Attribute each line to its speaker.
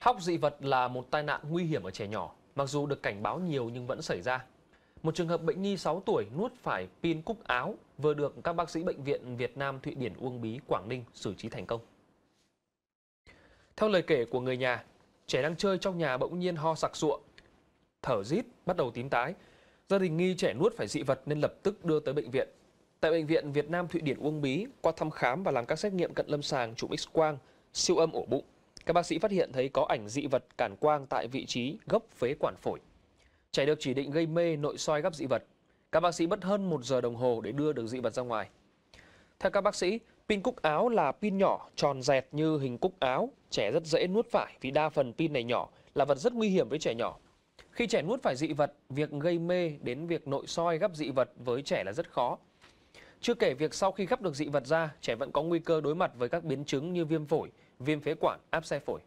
Speaker 1: Hóc dị vật là một tai nạn nguy hiểm ở trẻ nhỏ, mặc dù được cảnh báo nhiều nhưng vẫn xảy ra. Một trường hợp bệnh nhi 6 tuổi nuốt phải pin cúc áo vừa được các bác sĩ bệnh viện Việt Nam Thụy Điển Uông Bí Quảng Ninh xử trí thành công. Theo lời kể của người nhà, trẻ đang chơi trong nhà bỗng nhiên ho sặc sụa, thở rít, bắt đầu tím tái. Gia đình nghi trẻ nuốt phải dị vật nên lập tức đưa tới bệnh viện. Tại bệnh viện Việt Nam Thụy Điển Uông Bí, qua thăm khám và làm các xét nghiệm cận lâm sàng chụp X-quang, siêu âm ổ bụng, các bác sĩ phát hiện thấy có ảnh dị vật cản quang tại vị trí gốc phế quản phổi. Trẻ được chỉ định gây mê nội soi gấp dị vật. Các bác sĩ mất hơn 1 giờ đồng hồ để đưa được dị vật ra ngoài. Theo các bác sĩ, pin cúc áo là pin nhỏ, tròn dẹt như hình cúc áo. Trẻ rất dễ nuốt phải vì đa phần pin này nhỏ là vật rất nguy hiểm với trẻ nhỏ. Khi trẻ nuốt phải dị vật, việc gây mê đến việc nội soi gấp dị vật với trẻ là rất khó. Chưa kể việc sau khi gắp được dị vật ra, trẻ vẫn có nguy cơ đối mặt với các biến chứng như viêm phổi, viêm phế quản, áp xe phổi.